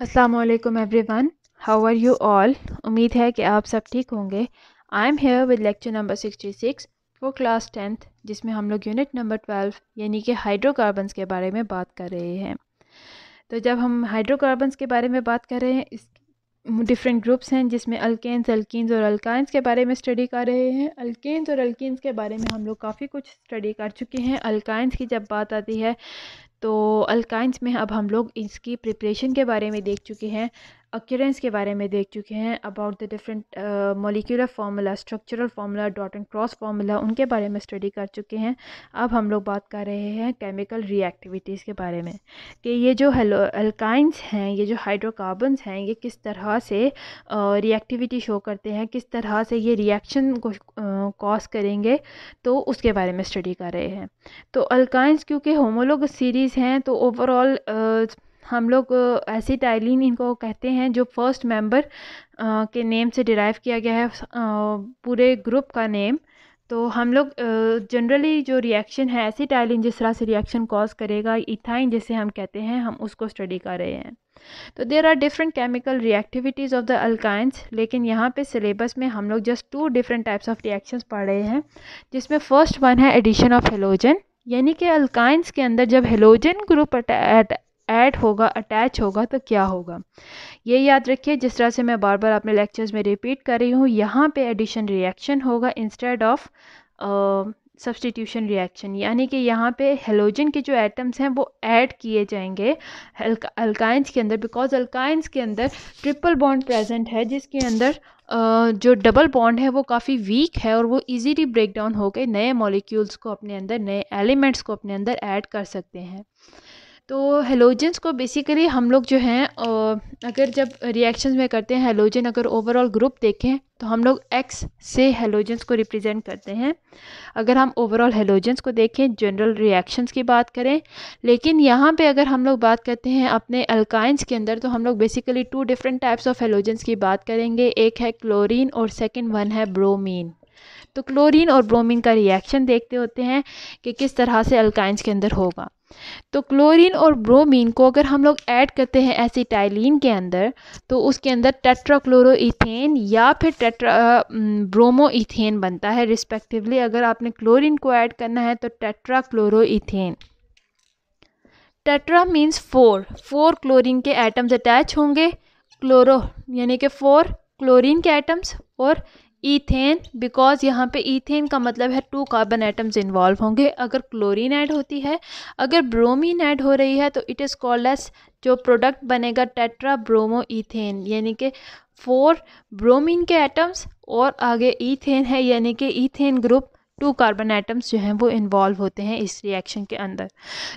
Aslam everyone how are you all उम्मीद है कि आप सब ठीक होंगे I am here with lecture number sixty six वो क्लास टेंथ जिसमें हम लोग यूनिट नंबर ट्वेल्व यानी कि हाइड्रोकार्बन्स के बारे में बात कर रहे हैं तो जब हम हाइड्रोकार्बन्स के बारे में बात कर रहे हैं इस डिफरेंट ग्रुप्स हैं जिसमें अल्केन्स अल्किन्स और अल्काइंस के बारे में स्टडी कर रहे हैं अल्केन्स और अल्किन्स के बारे में हम लोग काफ़ी कुछ स्टडी कर चुके हैं अल्काइंस की जब बात आती है तो अलकाइंस में अब हम लोग इसकी प्रिपरेशन के बारे में देख चुके हैं अक्यरेंस के बारे में देख चुके हैं about the different molecular formula structural formula dot and cross formula उनके बारे में स्टडी कर चुके हैं अब हम लोग बात कर रहे हैं केमिकल रिएक्टिविटीज़ के बारे में कि ये जो हेलो अल्काइंस हैं ये जो हाइड्रोकार्बन्स हैं ये किस तरह से रिएक्टिविटी uh, शो करते हैं किस तरह से ये रिएक्शन को कॉज uh, करेंगे तो उसके बारे में स्टडी कर रहे हैं तो अल्काइंस क्योंकि होमोलोग सीरीज़ हैं तो ओवरऑल हम लोग ऐसी टाइलिन इनको कहते हैं जो फर्स्ट मेंबर के नेम से डिराइव किया गया है पूरे ग्रुप का नेम तो हम लोग जनरली जो रिएक्शन है एसिटाइलिन जिस तरह से रिएक्शन कॉज करेगा इथाइन जिसे हम कहते हैं हम उसको स्टडी कर रहे हैं तो there are different chemical reactivities of the alkynes लेकिन यहाँ पे सिलेबस में हम लोग just two different types of reactions पढ़ रहे हैं जिसमें फ़र्स्ट वन है एडिशन ऑफ हेलोजन यानी कि अल्काइंस के अंदर जब हेलोजन ग्रुप ऐड होगा अटैच होगा तो क्या होगा ये याद रखिए जिस तरह से मैं बार बार अपने लेक्चर्स में रिपीट कर रही हूँ यहाँ पे एडिशन रिएक्शन होगा इंस्टेड ऑफ सब्सटीट्यूशन रिएक्शन यानी कि यहाँ पे हेलोजन के जो एटम्स हैं वो ऐड किए जाएंगे अल्काइंस के अंदर बिकॉज अल्काइंस के अंदर ट्रिपल बॉन्ड प्रेजेंट है जिसके अंदर जो डबल बॉन्ड है वो काफ़ी वीक है और वो इजीली ब्रेक डाउन होकर नए मॉलिक्यूल्स को अपने अंदर नए एलिमेंट्स को अपने अंदर ऐड कर सकते हैं तो हेलोजेंस को बेसिकली हम लोग जो हैं अगर जब रिएक्शंस में करते हैं हेलोजन अगर ओवरऑल ग्रुप देखें तो हम लोग एक्स से हेलोजेंस को रिप्रेजेंट करते हैं अगर हम ओवरऑल हेलोजेंस को देखें जनरल रिएक्शंस की बात करें लेकिन यहाँ पे अगर हम लोग बात करते हैं अपने अल्काइंस के अंदर तो हम लोग basically two different types of halogens की बात करेंगे एक है क्लोरीन और सेकेंड वन है ब्रोमीन तो क्लोरीन और ब्रोमीन का रिएक्शन देखते होते हैं कि किस तरह से अल्काइंस के अंदर होगा तो क्लोरीन और ब्रोमीन को अगर हम लोग ऐड करते हैं एसिटाइलिन के अंदर तो उसके अंदर टेट्राक्लोरोथेन या फिर टेट्रा ब्रोमोइथेन बनता है रिस्पेक्टिवली अगर आपने क्लोरीन को ऐड करना है तो tetrachloroethane tetra means four four chlorine के एटम्स अटैच होंगे क्लोरो यानी कि फोर क्लोरीन के एटम्स और ईथेन बिकॉज़ यहाँ पे ईथेन का मतलब है टू कार्बन एटम्स इन्वॉल्व होंगे अगर क्लोरीन ऐड होती है अगर ब्रोमीन ऐड हो रही है तो इट इज़ कॉल्ड एस जो प्रोडक्ट बनेगा टेट्रा ब्रोमो ईथेन यानी कि फोर ब्रोमीन के एटम्स और आगे ईथेन है यानी कि ethane group two carbon atoms जो हैं वो इन्वॉल्व होते हैं इस रिएक्शन के अंदर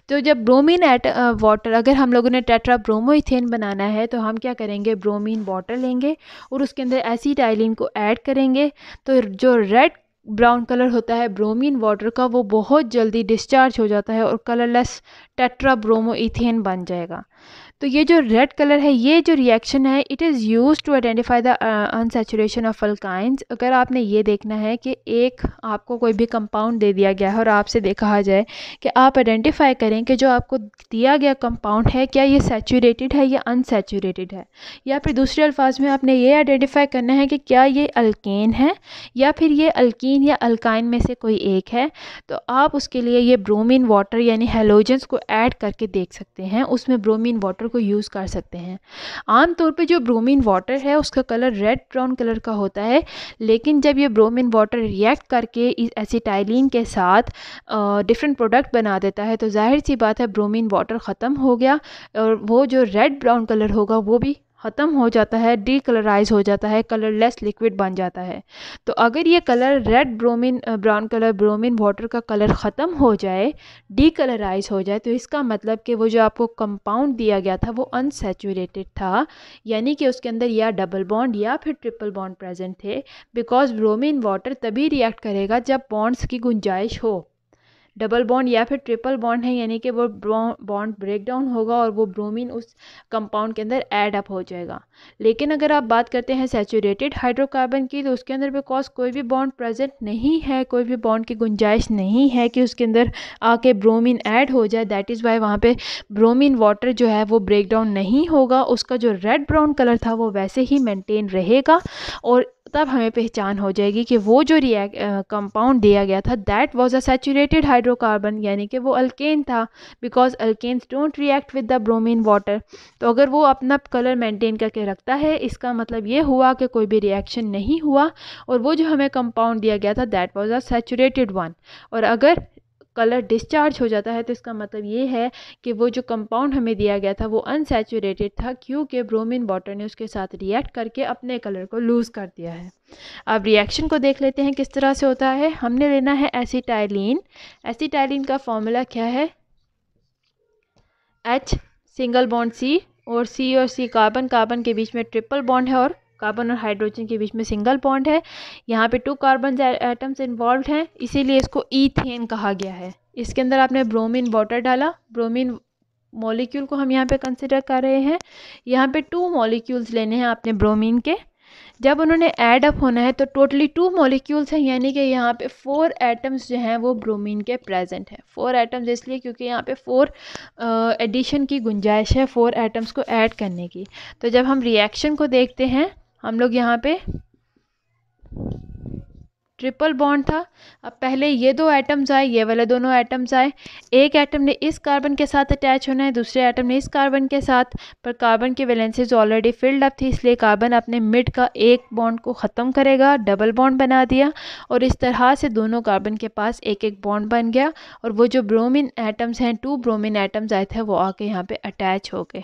तो जब ब्रोमीन एट वाटर अगर हम लोगों ने टेट्रा ब्रोमोइथेन बनाना है तो हम क्या करेंगे ब्रोमीन वाटर लेंगे और उसके अंदर एसीटाइलिन को ऐड करेंगे तो जो रेड ब्राउन कलर होता है ब्रोमीन वाटर का वो बहुत जल्दी डिस्चार्ज हो जाता है और कलरलेस टेट्रा ब्रोमोइथेन बन जाएगा तो ये जो रेड कलर है ये जो रिएक्शन है it is use to identify the unsaturation of alkynes अगर आपने ये देखना है कि एक आपको कोई भी कंपाउंड दे दिया गया है और आपसे देखा जाए कि आप आइडेंटिफाई करें कि जो आपको दिया गया कंपाउंड है क्या ये सेचूरेटेड है या अनसेचूरेटेड है या फिर दूसरे अल्फाज में आपने ये आइडेंटिफाई करना है कि क्या ये अल्केन है या फिर ये अल्किन या अल्काइन में से कोई एक है तो आप उसके लिए ये ब्रोमिन वाटर यानी हेलोजेंस को ऐड करके देख सकते हैं उसमें ब्रोमिन वाटर को यूज़ कर सकते हैं आमतौर पे जो ब्रोमीन वाटर है उसका कलर रेड ब्राउन कलर का होता है लेकिन जब ये ब्रोमीन वाटर रिएक्ट करके इस एसिटाइलिन के साथ डिफरेंट प्रोडक्ट बना देता है तो जाहिर सी बात है ब्रोमीन वाटर ख़त्म हो गया और वो जो रेड ब्राउन कलर होगा वो भी ख़त्म हो जाता है कलराइज हो जाता है कलरलेस लिक्विड बन जाता है तो अगर ये colour red bromine brown colour bromine water का कलर ख़त्म हो जाए कलराइज हो जाए तो इसका मतलब कि वो जो आपको कंपाउंड दिया गया था वो अनसेचुरेटेड था यानी कि उसके अंदर या डबल बॉन्ड या फिर ट्रिपल बॉन्ड प्रेजेंट थे बिकॉज ब्रोमिन वाटर तभी रिएक्ट करेगा जब बॉन्ड्स की गुंजाइश हो डबल बॉन्ड या फिर ट्रिपल बॉन्ड है यानी कि वो बॉन्ड ब्रेक डाउन होगा और वो ब्रोमीन उस कंपाउंड के अंदर ऐड अप हो जाएगा लेकिन अगर आप बात करते हैं सेचूरेटेड हाइड्रोकार्बन की तो उसके अंदर बिकॉज कोई भी बॉन्ड प्रेजेंट नहीं है कोई भी बॉन्ड की गुंजाइश नहीं है कि उसके अंदर आके ब्रोमीन ऐड हो जाए दैट इज़ वाई वहाँ पर ब्रोमीन वाटर जो है वो ब्रेक डाउन नहीं होगा उसका जो रेड ब्राउन कलर था वो वैसे ही मेनटेन रहेगा और तब हमें पहचान हो जाएगी कि वो जो रिएक्ट कंपाउंड दिया गया था that was a saturated hydrocarbon यानी कि वो अल्केन था because alkanes don't react with the bromine water तो अगर वो अपना कलर मेंटेन करके रखता है इसका मतलब ये हुआ कि कोई भी रिएक्शन नहीं हुआ और वो जो हमें कंपाउंड दिया गया था that was a saturated one और अगर कलर डिस्चार्ज हो जाता है तो इसका मतलब ये है कि वो जो कंपाउंड हमें दिया गया था वो अनसेचुरेटेड था क्योंकि ब्रोमीन वाटर ने उसके साथ रिएक्ट करके अपने कलर को लूज़ कर दिया है अब रिएक्शन को देख लेते हैं किस तरह से होता है हमने लेना है एसीटाइलिन एसीटाइलिन का फॉर्मूला क्या है एच सिंगल बॉन्ड सी और सी और सी कार्बन कार्बन के बीच में ट्रिपल बॉन्ड है और कार्बन और हाइड्रोजन के बीच में सिंगल बॉन्ड है यहाँ पे टू कार्बन एटम्स इन्वॉल्व हैं इसीलिए इसको ईथेन कहा गया है इसके अंदर आपने ब्रोमीन वाटर डाला ब्रोमीन मॉलिक्यूल को हम यहाँ पे कंसिडर कर रहे हैं यहाँ पे टू मॉलिक्यूल्स लेने हैं आपने ब्रोमीन के जब उन्होंने एड अप होना है तो टोटली टू मॉलिक्यूल्स हैं यानी कि यहाँ पे फोर एटम्स जो हैं वो ब्रोमीन के प्रेजेंट हैं फोर एटम्स इसलिए क्योंकि यहाँ पे फोर एडिशन की गुंजाइश है फोर एटम्स को ऐड करने की तो जब हम रिएक्शन को देखते हैं हम लोग यहाँ पे ट्रिपल बॉन्ड था अब पहले ये दो एटम्स आए ये वाले दोनों एटम्स आए एक एटम ने इस कार्बन के साथ अटैच होना है दूसरे एटम ने इस कार्बन के साथ पर कार्बन के वैलेंसेज ऑलरेडी फिल्ड अप थी इसलिए कार्बन अपने मिड का एक बॉन्ड को ख़त्म करेगा डबल बॉन्ड बना दिया और इस तरह से दोनों कार्बन के पास एक एक बॉन्ड बन गया और वो जो ब्रोमिन ऐटम्स हैं टू ब्रोमिन आइटम्स आए थे वो आके यहाँ पर अटैच हो गए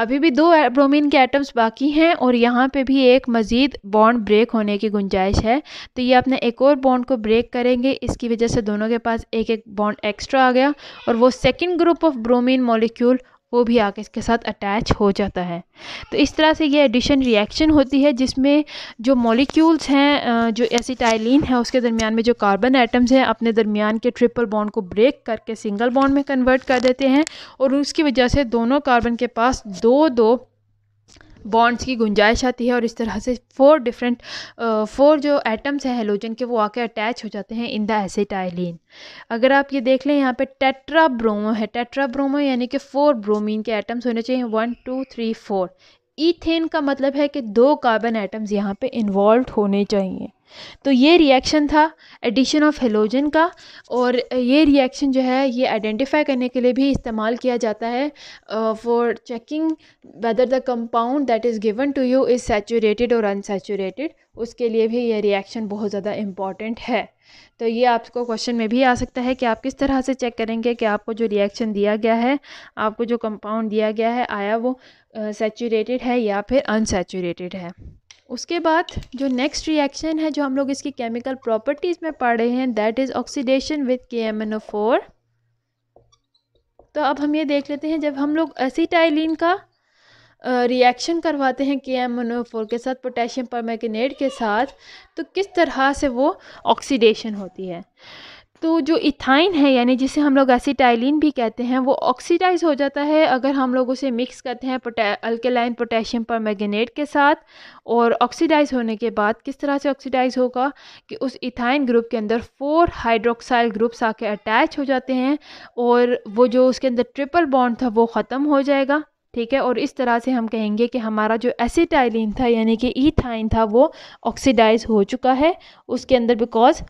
अभी भी दो ब्रोमीन के एटम्स बाकी हैं और यहाँ पे भी एक मज़ीद बॉन्ड ब्रेक होने की गुंजाइश है तो ये अपने एक और बॉन्ड को ब्रेक करेंगे इसकी वजह से दोनों के पास एक एक बॉन्ड एक्स्ट्रा आ गया और वो second group of bromine molecule वो भी आके इसके साथ अटैच हो जाता है तो इस तरह से ये एडिशन रिएक्शन होती है जिसमें जो मॉलिक्यूल्स हैं जो एसिटाइलिन है उसके दरमियान में जो कार्बन एटम्स हैं अपने दरमियान के ट्रिपल बॉन्ड को ब्रेक करके सिंगल बॉन्ड में कन्वर्ट कर देते हैं और उसकी वजह से दोनों कार्बन के पास दो दो बॉन्ड्स की गुंजाइश आती है और इस तरह से फोर डिफरेंट फोर जो एटम्स हैं हेलोजन के वो आके अटैच हो जाते हैं इन द एसिटाइलिन अगर आप ये देख लें यहाँ पे टेट्रा ब्रोमो है टेट्रा ब्रोमो यानी कि फोर ब्रोमीन के एटम्स होने चाहिए one two three four ethane का मतलब है कि दो कार्बन एटम्स यहाँ पे इन्वॉल्व होने चाहिए तो ये रिएक्शन था एडिशन ऑफ हेलोजन का और ये रिएक्शन जो है ये आइडेंटिफाई करने के लिए भी इस्तेमाल किया जाता है for checking whether the compound that is given to you is saturated और अनसेचूरेटेड उसके लिए भी ये रिएक्शन बहुत ज़्यादा इम्पॉर्टेंट है तो ये आपको क्वेश्चन में भी आ सकता है कि आप किस तरह से चेक करेंगे कि आपको जो रिएक्शन दिया गया है आपको जो कंपाउंड दिया गया है आया वो सेचूरेटेड uh, है या फिर अनसेचूरेटेड है उसके बाद जो नेक्स्ट रिएक्शन है जो हम लोग इसकी केमिकल प्रॉपर्टीज़ में पढ़ रहे हैं that is oxidation with K M N O four तो अब हम ये देख लेते हैं जब हम लोग एसिटाइलिन का रिएक्शन uh, करवाते हैं के एम एन ओ फोर के साथ पोटेशियम परमैगनेट के साथ तो किस तरह से वो ऑक्सीडेशन होती है तो जो इथाइन है यानी जिसे हम लोग एसिटाइलिन भी कहते हैं वो ऑक्सीडाइज हो जाता है अगर हम लोग उसे मिक्स करते हैं अल्केलाइन पोटेशियम पर मैगनेट के साथ और ऑक्सीडाइज होने के बाद किस तरह से ऑक्सीडाइज होगा कि उस इथाइन ग्रुप के अंदर फोर हाइड्रोक्साइल ग्रुप्स आके अटैच हो जाते हैं और वो जो उसके अंदर ट्रिपल बॉन्ड था वो ख़त्म हो जाएगा ठीक है और इस तरह से हम कहेंगे कि हमारा जो एसिटाइलिन था यानी कि ईथाइन था वो ऑक्सीडाइज हो चुका है उसके अंदर बिकॉज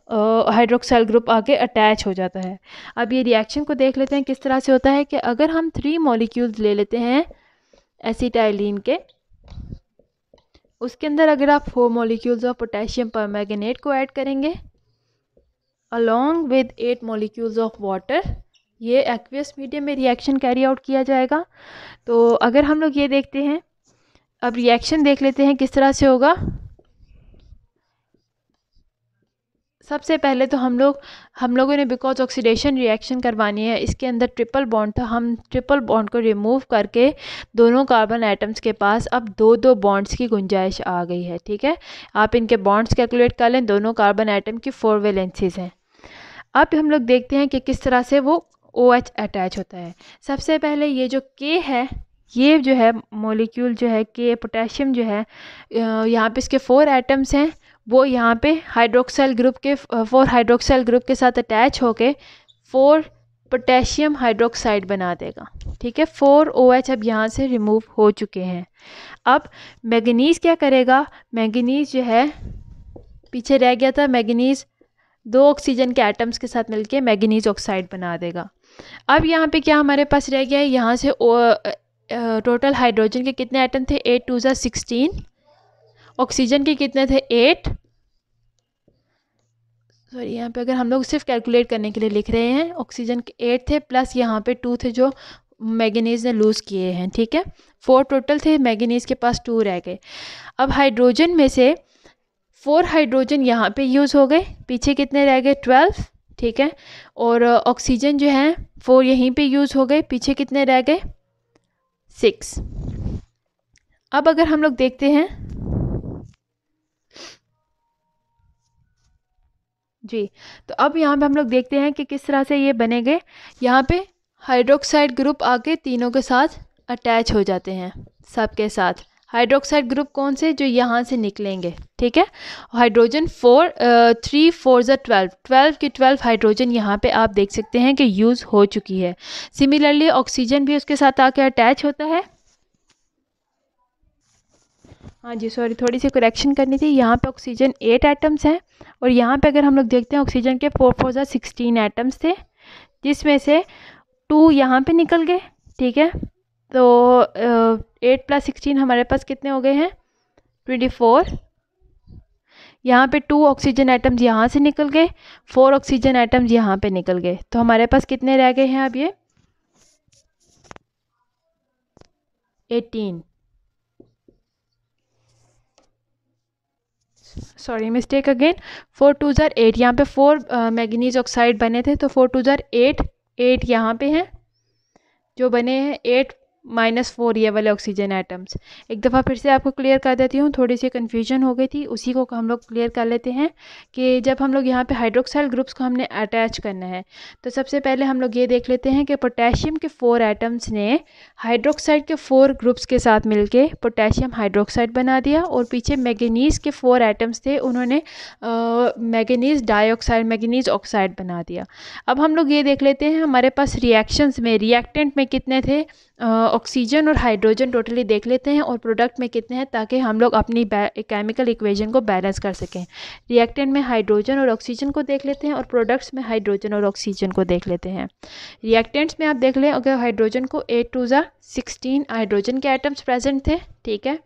हाइड्रोक्साइल ग्रुप आके अटैच हो जाता है अब ये रिएक्शन को देख लेते हैं किस तरह से होता है कि अगर हम थ्री मॉलिक्यूल्स ले लेते हैं एसिटाइलिन के उसके अंदर अगर आप फोर मॉलिक्यूल्स ऑफ पोटेशियम पर को ऐड करेंगे along with eight molecules of water ये एक्वियस मीडियम में रिएक्शन कैरी आउट किया जाएगा तो अगर हम लोग ये देखते हैं अब रिएक्शन देख लेते हैं किस तरह से होगा सबसे पहले तो हम लोग हम लोगों ने बिकॉज ऑक्सीडेशन रिएक्शन करवानी है इसके अंदर ट्रिपल बॉन्ड था हम ट्रिपल बॉन्ड को रिमूव करके दोनों कार्बन एटम्स के पास अब दो दो बॉन्ड्स की गुंजाइश आ गई है ठीक है आप इनके बॉन्ड्स कैलकुलेट कर लें दोनों कार्बन एटम की फोर वेलेंसीज हैं अब हम लोग देखते हैं कि किस तरह से वो ओ एच अटैच होता है सबसे पहले ये जो के है ये जो है मॉलिक्यूल जो है के पोटेशियम जो है यहाँ पे इसके फोर एटम्स हैं वो यहाँ पे हाइड्रोक्सल ग्रुप के फोर हाइड्रोक्सल ग्रुप के साथ अटैच होके फोर पोटेशियम हाइड्रोक्साइड बना देगा ठीक है फोर ओ एच अब यहाँ से रिमूव हो चुके हैं अब मैगनीज़ क्या करेगा मैगनीज़ जो है पीछे रह गया था मैगनीज़ दो ऑक्सीजन के एटम्स के साथ मिलके मैगनीज ऑक्साइड बना देगा अब यहाँ पे क्या हमारे पास रह गया है यहाँ से टोटल हाइड्रोजन के कितने आइटम थे एट टू ज़ा सिक्सटीन ऑक्सीजन के कितने थे एट सॉरी यहाँ पे अगर हम लोग सिर्फ कैलकुलेट करने के लिए लिख रहे हैं ऑक्सीजन के एट थे प्लस यहाँ पे टू थे जो मैगनीज ने लूज़ किए हैं ठीक है फोर टोटल थे मैगनीज के पास टू रह गए अब हाइड्रोजन में से फोर हाइड्रोजन यहाँ पे यूज़ हो गए पीछे कितने रह गए ट्वेल्व ठीक है और ऑक्सीजन जो है फोर यहीं पे यूज़ हो गए पीछे कितने रह गए सिक्स अब अगर हम लोग देखते हैं जी तो अब यहाँ पे हम लोग देखते हैं कि किस तरह से ये बने गए यहाँ पे हाइड्रोक्साइड ग्रुप आके तीनों के साथ अटैच हो जाते हैं सबके साथ हाइड्रोक्साइड ग्रुप कौन से जो यहाँ से निकलेंगे ठीक है हाइड्रोजन फोर थ्री फोर ज़ा ट्वेल्व ट्वेल्व के ट्वेल्व हाइड्रोजन यहाँ पे आप देख सकते हैं कि यूज़ हो चुकी है सिमिलरली ऑक्सीजन भी उसके साथ आके अटैच होता है हाँ जी सॉरी थोड़ी सी करेक्शन करनी थी यहाँ पे ऑक्सीजन एट आइटम्स हैं और यहाँ पे अगर हम लोग देखते हैं ऑक्सीजन के फोर फोर जो सिक्सटीन एटम्स थे जिसमें से टू यहाँ पर निकल गए ठीक है तो एट प्लस सिक्सटीन हमारे पास कितने हो गए हैं ट्वेंटी फोर यहाँ पे टू ऑक्सीजन आइटम्स यहाँ से निकल गए फोर ऑक्सीजन आइटम्स यहाँ पे निकल गए तो हमारे पास कितने रह गए हैं अब ये eighteen sorry mistake again four two ज़ार एट यहाँ पे फोर मैगनीज ऑक्साइड बने थे तो फोर टू ज़ार एट एट यहाँ पे हैं जो बने हैं एट माइनस फोर ये वाले ऑक्सीजन एटम्स एक दफ़ा फिर से आपको क्लियर कर देती हूँ थोड़ी सी कन्फ्यूजन हो गई थी उसी को हम लोग क्लियर कर लेते हैं कि जब हम लोग यहाँ पे हाइड्रोक्साइल ग्रुप्स को हमने अटैच करना है तो सबसे पहले हम लोग ये देख लेते हैं कि पोटेशियम के फोर एटम्स ने हाइड्रोक्साइड के फोर ग्रुप्स के साथ के पोटेशियम हाइड्रोक्साइड बना दिया और पीछे मैगनीज़ के फोर आइटम्स थे उन्होंने मैगनीज़ डाइऑक्साइड मैगनीज़ ऑक्साइड बना दिया अब हम लोग ये देख लेते हैं हमारे पास रिएक्शंस में रिएक्टेंट में कितने थे ऑक्सीजन और हाइड्रोजन टोटली देख लेते हैं और प्रोडक्ट में कितने हैं ताकि हम लोग अपनी केमिकल इक्वेशन को बैलेंस कर सकें रिएक्टेंट में हाइड्रोजन और ऑक्सीजन को देख लेते हैं और प्रोडक्ट्स में हाइड्रोजन और ऑक्सीजन को देख लेते हैं रिएक्टेंट्स में आप देख लें अगर हाइड्रोजन को एट टू ज़ा सिक्सटीन हाइड्रोजन के आइटम्स प्रेजेंट थे ठीक है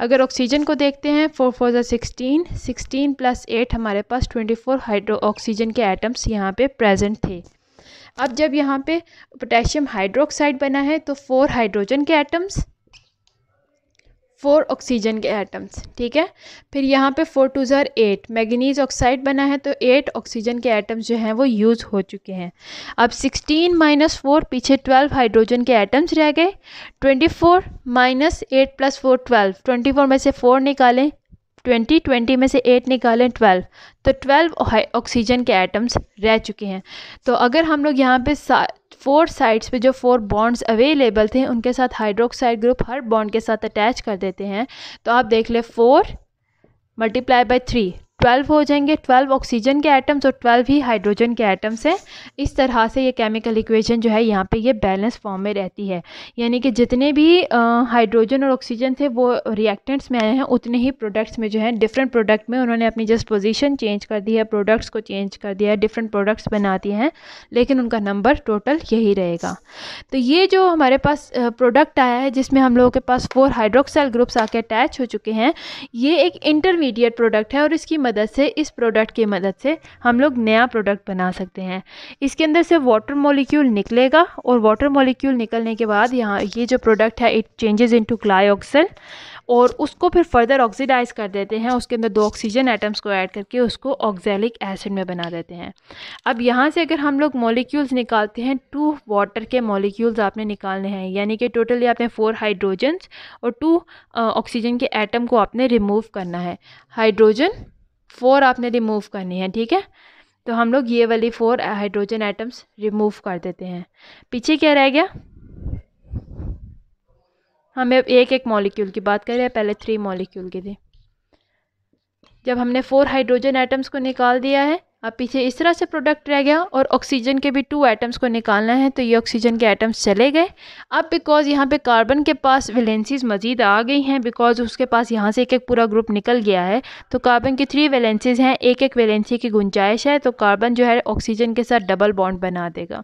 अगर ऑक्सीजन को देखते हैं फोर फोर ज़ा सिक्सटीन सिक्सटीन प्लस एट हमारे पास ट्वेंटी फोर हाइड्रो ऑक्सीजन के आइटम्स यहाँ पर प्रेजेंट थे अब जब यहाँ पे पोटेशियम हाइड्रोक्साइड बना है तो फोर हाइड्रोजन के एटम्स फोर ऑक्सीजन के एटम्स ठीक है फिर यहाँ पे फोर टू जर एट मैगनीज ऑक्साइड बना है तो एट ऑक्सीजन के एटम्स जो हैं वो यूज़ हो चुके हैं अब सिक्सटीन माइनस फोर पीछे ट्वेल्व हाइड्रोजन के एटम्स रह गए twenty four minus eight plus four twelve twenty four में से फोर निकालें ट्वेंटी ट्वेंटी में से एट निकालें ट्वेल्व तो ट्वेल्व ऑक्सीजन के एटम्स रह चुके हैं तो अगर हम लोग यहाँ पे फोर साइड्स पे जो फोर बॉन्ड्स अवेलेबल थे उनके साथ हाइड्रोक्साइड ग्रुप हर बॉन्ड के साथ अटैच कर देते हैं तो आप देख लें four multiply by three twelve हो जाएंगे ट्वेल्व ऑक्सीजन के एटम्स और ट्वेल्व ही हाइड्रोजन के एटम्स हैं इस तरह से ये केमिकल इक्वेशन जो है यहाँ पे ये बैलेंस फॉर्म में रहती है यानी कि जितने भी हाइड्रोजन और ऑक्सीजन थे वो रिएक्टेंट्स में आए हैं उतने ही प्रोडक्ट्स में जो है डिफरेंट प्रोडक्ट में उन्होंने अपनी जस्ट पोजीशन चेंज कर दी है प्रोडक्ट्स को चेंज कर दिया है डिफरेंट प्रोडक्ट्स बना दिए हैं लेकिन उनका नंबर टोटल यही रहेगा तो ये जो हमारे पास प्रोडक्ट आया है जिसमें हम लोगों के पास फोर हाइड्रोक्सल ग्रुप्स आके अटैच हो चुके हैं ये एक इंटरमीडिएट प्रोडक्ट है और इसकी मदद से इस प्रोडक्ट की मदद से हम लोग नया प्रोडक्ट बना सकते हैं इसके अंदर से वाटर मॉलिक्यूल निकलेगा और वाटर मॉलिक्यूल निकलने के बाद यहाँ ये जो प्रोडक्ट है इट चेंजेस इनटू क्लाईऑक्सल और उसको फिर फर्दर ऑक्सीडाइज कर देते हैं उसके अंदर दो ऑक्सीजन एटम्स को ऐड करके उसको ऑक्जेलिक एसिड में बना देते हैं अब यहाँ से अगर हम लोग मॉलिक्यूल्स निकालते हैं टू वाटर के मॉलिक्यूल्स आपने निकालने हैं यानी कि टोटली आपने फोर हाइड्रोजन्स और टू ऑक्सीजन के एटम को आपने रिमूव करना है हाइड्रोजन फोर आपने रिमूव करनी है ठीक है तो हम लोग ये वाली फोर हाइड्रोजन आइटम्स रिमूव कर देते हैं पीछे क्या रह गया हमें अब एक एक मॉलिक्यूल की बात करें पहले थ्री मॉलिक्यूल की थी जब हमने फोर हाइड्रोजन एटम्स को निकाल दिया है अब पीछे इस तरह से प्रोडक्ट रह गया और ऑक्सीजन के भी टू एटम्स को निकालना है तो ये ऑक्सीजन के एटम्स चले गए अब बिकॉज़ यहाँ पे कार्बन के पास वैलेंसीज मज़ीद आ गई हैं बिकॉज़ उसके पास यहाँ से एक एक पूरा ग्रुप निकल गया है तो कार्बन की थ्री वैलेंसीज हैं एक एक वैलेंसी की गुंजाइश है तो कार्बन जो है ऑक्सीजन के साथ डबल बॉन्ड बना देगा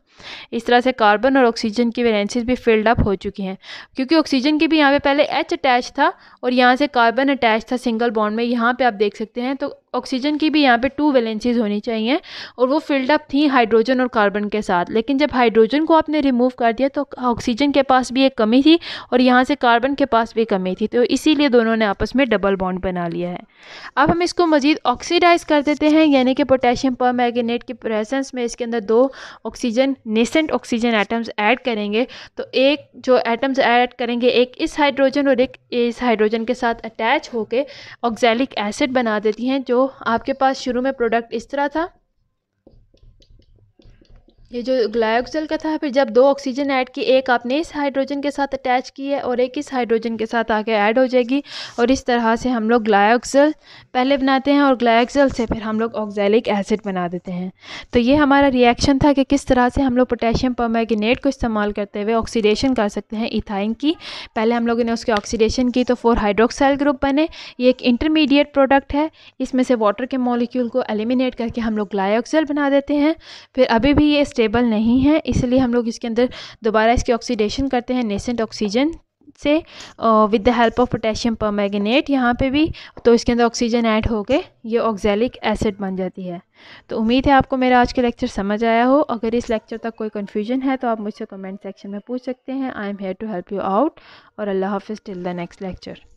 इस तरह से कार्बन और ऑक्सीजन की वैलेंसीज भी फिल्ड अप हो चुकी हैं क्योंकि ऑक्सीजन की भी यहाँ पर पहले एच अटैच था और यहाँ से कार्बन अटैच था सिंगल बॉन्ड में यहाँ पर आप देख सकते हैं तो ऑक्सीजन की भी यहाँ पे टू वैलेंसीज होनी चाहिए और वो फिल्डअप थी हाइड्रोजन और कार्बन के साथ लेकिन जब हाइड्रोजन को आपने रिमूव कर दिया तो ऑक्सीजन के पास भी एक कमी थी और यहाँ से कार्बन के पास भी कमी थी तो इसीलिए दोनों ने आपस में डबल बॉन्ड बना लिया है अब हम इसको मज़ीद ऑक्सीडाइज कर देते हैं यानी कि पोटेशियम पर मैगनेट की प्रेजेंस में इसके अंदर दो oxygen nascent oxygen atoms add करेंगे तो एक जो एटम्स ऐड करेंगे एक इस हाइड्रोजन और एक इस हाइड्रोजन के साथ अटैच होकर ऑक्जेलिक एसिड बना देती हैं जो आपके पास शुरू में प्रोडक्ट इस तरह ये जो ग्लायोक्सल का था फिर जब दो ऑक्सीजन ऐड की एक आपने इस हाइड्रोजन के साथ अटैच की है और एक इस हाइड्रोजन के साथ आके ऐड हो जाएगी और इस तरह से हम लोग ग्लायोक्सल पहले बनाते हैं और ग्लायोक्सल से फिर हम लोग ऑक्जैलिक एसिड बना देते हैं तो ये हमारा रिएक्शन था कि किस तरह से हम लोग पोटेशियम परमैगनेट को इस्तेमाल करते हुए ऑक्सीडेशन कर सकते हैं इथाइन की पहले हम लोगों ने उसके ऑक्सीडेशन की तो फोर हाइड्रोक्साइल ग्रुप बने ये एक इंटरमीडिएट प्रोडक्ट है इसमें से वाटर के मॉलिक्यूल को एलिमिनेट करके हम लोग ग्लायोक्सल बना देते हैं फिर अभी भी ये स्टेबल नहीं है इसलिए हम लोग इसके अंदर दोबारा इसकी ऑक्सीडेशन करते हैं नेसेंट ऑक्सीजन से with the help of potassium permanganate यहाँ पर भी तो इसके अंदर ऑक्सीजन ऐड हो ये ऑक्जेलिक एसिड बन जाती है तो उम्मीद है आपको मेरा आज का लेक्चर समझ आया हो अगर इस लेक्चर तक कोई कन्फ्यूजन है तो आप मुझसे कमेंट सेक्शन में पूछ सकते हैं I am here to help you out और अल्लाह हाफिज़ टिल द नेक्स्ट लेक्चर